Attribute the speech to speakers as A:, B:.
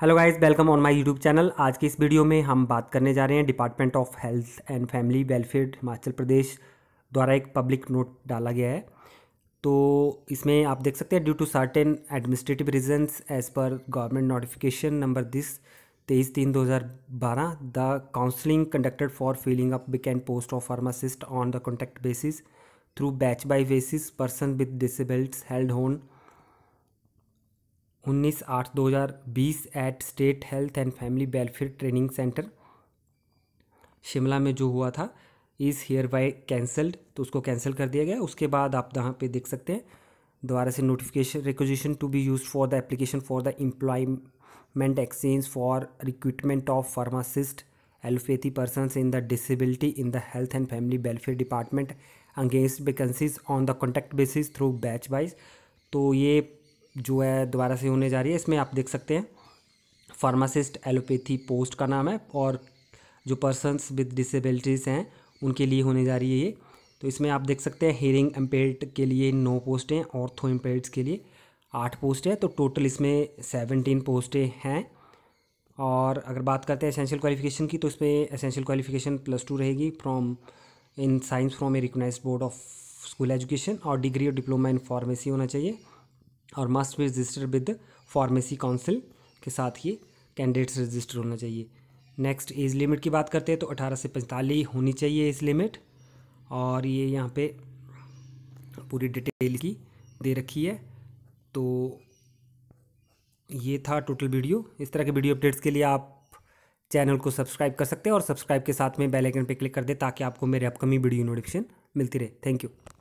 A: hello guys welcome on my YouTube channel आज की इस वीडियो में हम बात करने जा रहे हैं department of health and family welfare Himachal Pradesh द्वारा एक पब्लिक नोट डाला गया है तो इसमें आप देख सकते हैं due to certain administrative reasons as per government notification number this तेईस तीन दो हज़ार बारह the counselling conducted for filling up can post of pharmacist on the contact basis through batch by basis person with disabled held on उन्नीस आठ दो हज़ार बीस at state health and family welfare training centre Shimla में जो हुआ था is here by cancelled तो उसको कैंसिल कर दिया गया उसके बाद आप यहाँ पे देख सकते हैं दोबारा से notification requisition to be use for the application for the employment exchange for recruitment of pharmacist allopathy person in the disability in the health and family welfare department against vacancies on the contact basis through batch wise तो ये जो है दोबारा से होने जा रही है इसमें आप देख सकते हैं फार्मासिस्ट एलोपैथी पोस्ट का नाम है और जो पर्सनस विद डिसेबिलिटीज़ हैं उनके लिए होने जा रही है ये तो इसमें आप देख सकते हैं हेयरिंग एम्पेयर्ड के लिए नौ पोस्टें थो एम्पेयर्ड्स के लिए आठ पोस्ट हैं तो टोटल इसमें सेवनटीन पोस्टें हैं और अगर बात करते हैं एसेंशियल क्वालिफिकेशन की तो इसमें एसेंशियल क्वालिफिकेशन प्लस टू रहेगी from in science from a recognise board of school education और डिग्री और डिप्लोमा इन फार्मेसी होना चाहिए और मस्ट भी रजिस्टर विद फार्मेसी काउंसिल के साथ ये कैंडिडेट्स रजिस्टर होना चाहिए नेक्स्ट एज लिमिट की बात करते हैं तो 18 से पैंतालीस होनी चाहिए एज लिमिट और ये यहाँ पे पूरी डिटेल की दे रखी है तो ये था टोटल वीडियो इस तरह के वीडियो अपडेट्स के लिए आप चैनल को सब्सक्राइब कर सकते हैं और सब्सक्राइब के साथ में बेल आइकन पे क्लिक कर दें ताकि आपको मेरे अपकमिंग वीडियो नोटिफिकेशन मिलती रहे थैंक यू